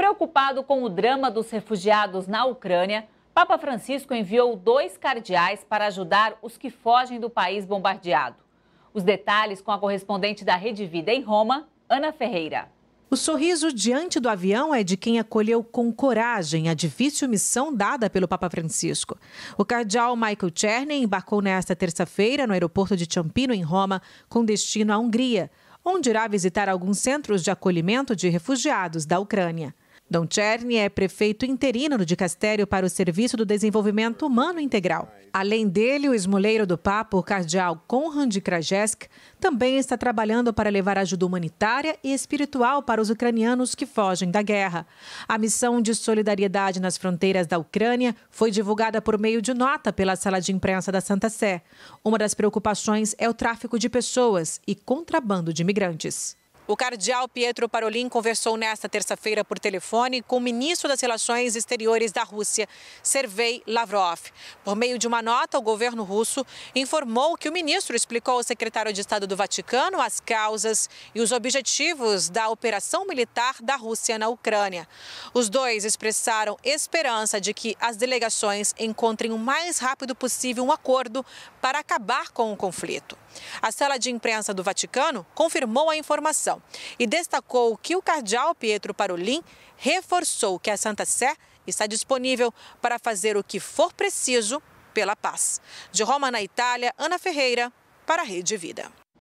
Preocupado com o drama dos refugiados na Ucrânia, Papa Francisco enviou dois cardeais para ajudar os que fogem do país bombardeado. Os detalhes com a correspondente da Rede Vida em Roma, Ana Ferreira. O sorriso diante do avião é de quem acolheu com coragem a difícil missão dada pelo Papa Francisco. O cardeal Michael Czerny embarcou nesta terça-feira no aeroporto de Ciampino, em Roma, com destino à Hungria, onde irá visitar alguns centros de acolhimento de refugiados da Ucrânia. Dom Cherny é prefeito interino de Castério para o Serviço do Desenvolvimento Humano Integral. Além dele, o esmoleiro do Papo, cardeal Konrad Krajesk, também está trabalhando para levar ajuda humanitária e espiritual para os ucranianos que fogem da guerra. A missão de solidariedade nas fronteiras da Ucrânia foi divulgada por meio de nota pela sala de imprensa da Santa Sé. Uma das preocupações é o tráfico de pessoas e contrabando de imigrantes. O cardeal Pietro Parolin conversou nesta terça-feira por telefone com o ministro das Relações Exteriores da Rússia, Sergei Lavrov. Por meio de uma nota, o governo russo informou que o ministro explicou ao secretário de Estado do Vaticano as causas e os objetivos da operação militar da Rússia na Ucrânia. Os dois expressaram esperança de que as delegações encontrem o mais rápido possível um acordo para acabar com o conflito. A sala de imprensa do Vaticano confirmou a informação e destacou que o cardeal Pietro Parolin reforçou que a Santa Sé está disponível para fazer o que for preciso pela paz. De Roma, na Itália, Ana Ferreira, para a Rede Vida.